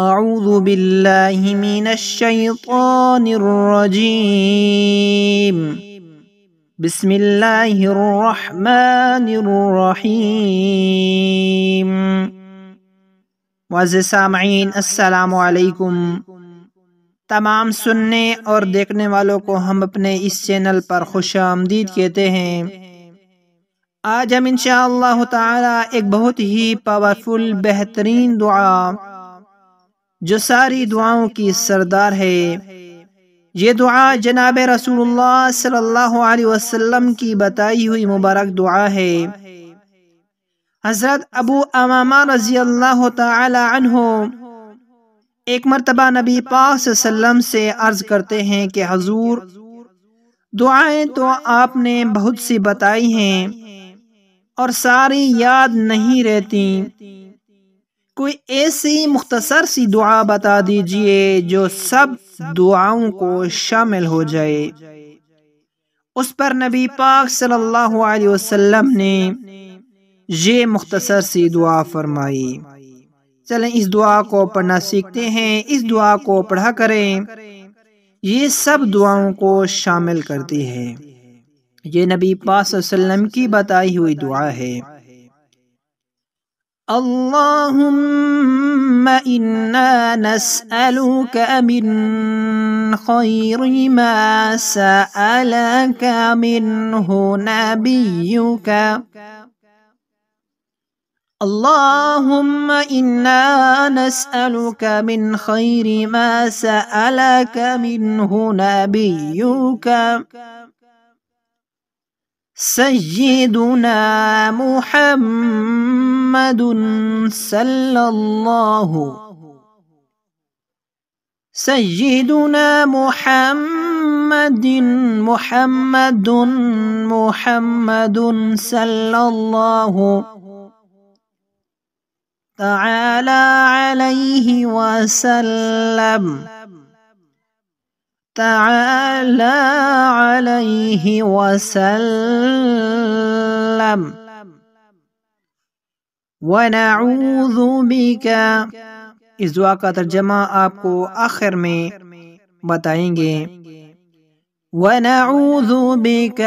اعوذ باللہ من الشیطان الرجیم بسم اللہ الرحمن الرحیم معزز سامعین السلام علیکم تمام سننے اور دیکھنے والوں کو ہم اپنے اس چینل پر خوش آمدید کہتے ہیں آج ہم انشاءاللہ تعالی ایک بہت ہی پاورفل بہترین دعا جو ساری دعاؤں کی سردار ہے یہ دعا جناب رسول اللہ صلی اللہ علیہ وسلم کی بتائی ہوئی مبارک دعا ہے حضرت ابو رضی اللہ تعالی عنہ ایک مرتبہ نبی پاک صلی اللہ علیہ وسلم سے عرض کرتے ہیں کہ حضور دعائیں تو آپ نے بہت سی بتائی ہیں اور ساری یاد نہیں رہتی کوئی ایسی مختصر سی دعا بتا دیجئے جو سب دعاؤں کو شامل ہو جائے اس پر نبی پاک صلی اللہ علیہ وسلم نے یہ مختصر سی دعا فرمائی چلیں اس دعا کو پڑھنا سیکھتے ہیں اس دعا کو پڑھا کریں یہ سب دعاؤں کو شامل کرتی ہے یہ نبی پاک صلی اللہ علیہ وسلم کی بتائی ہوئی دعا ہے اللهم إنا نسألك من خير ما سألك منه نبيك اللهم إنا نسألك من خير ما سألك منه نبيك سيدنا محمد صلى الله سيدنا محمد محمد محمد صلى الله تعالى عليه وسلم تعالى عليه وسلم ونعوذ بك کا ترجمہ آپ کو آخر میں بتائیں گے ونعوذ بك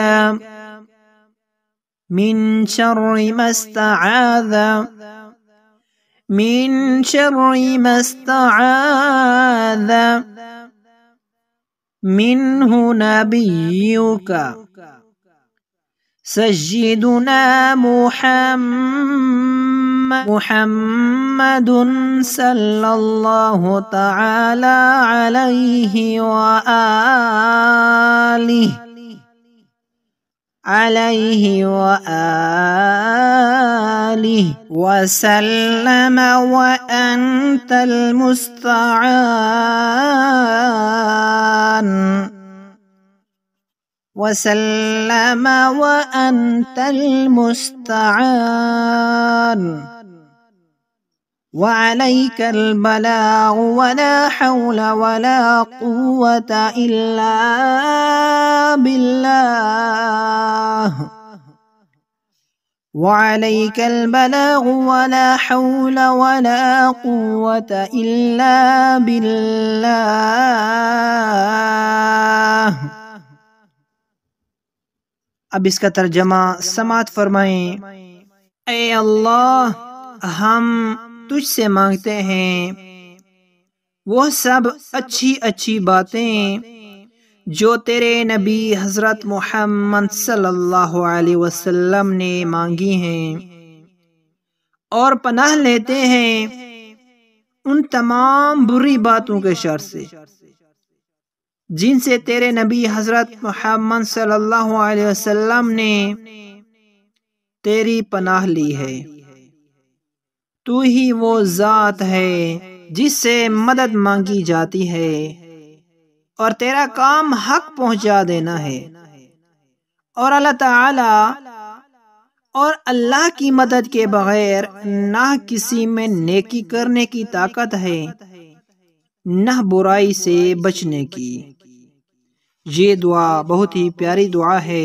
من شر ما استعاذ من شر ما استعاذ منه نبيك سجدنا محمد محمد صلى الله تعالى عليه وآله عليه وآله آله وسلم وأنت المستعان وسلم وأنت المستعان وعليك البلاغ ولا حول ولا قوة إلا بالله وعليك البلاغ ولا حول ولا قوة إلا بالله اب اس کا ترجمہ سماعت فرمائیں اے اللہ ہم تجھ سے مانگتے ہیں وہ سب اچھی اچھی باتیں جو تیرے نبی حضرت محمد صلی اللہ علیہ وسلم نے مانگی ہیں اور پناہ لیتے ہیں ان تمام بری باتوں کے شر سے جن سے تیرے نبی حضرت محمد صلی اللہ علیہ وسلم نے تیری پناہ لی ہے تو ہی وہ ذات ہے جس سے مدد مانگی جاتی ہے اور تیرا کام حق پہنچا دینا ہے اور اللہ تعالی اور اللہ کی مدد کے بغیر نہ کسی میں نیکی کرنے کی طاقت ہے نہ برائی سے بچنے کی یہ دعا بہت ہی پیاری دعا ہے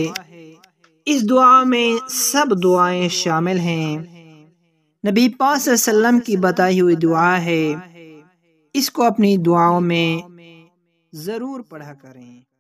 اس دعا میں سب دعائیں شامل ہیں نبی وسلم کی بتائی ہوئی دعا ہے اس کو اپنی دعاؤں میں ضرور پڑھا کریں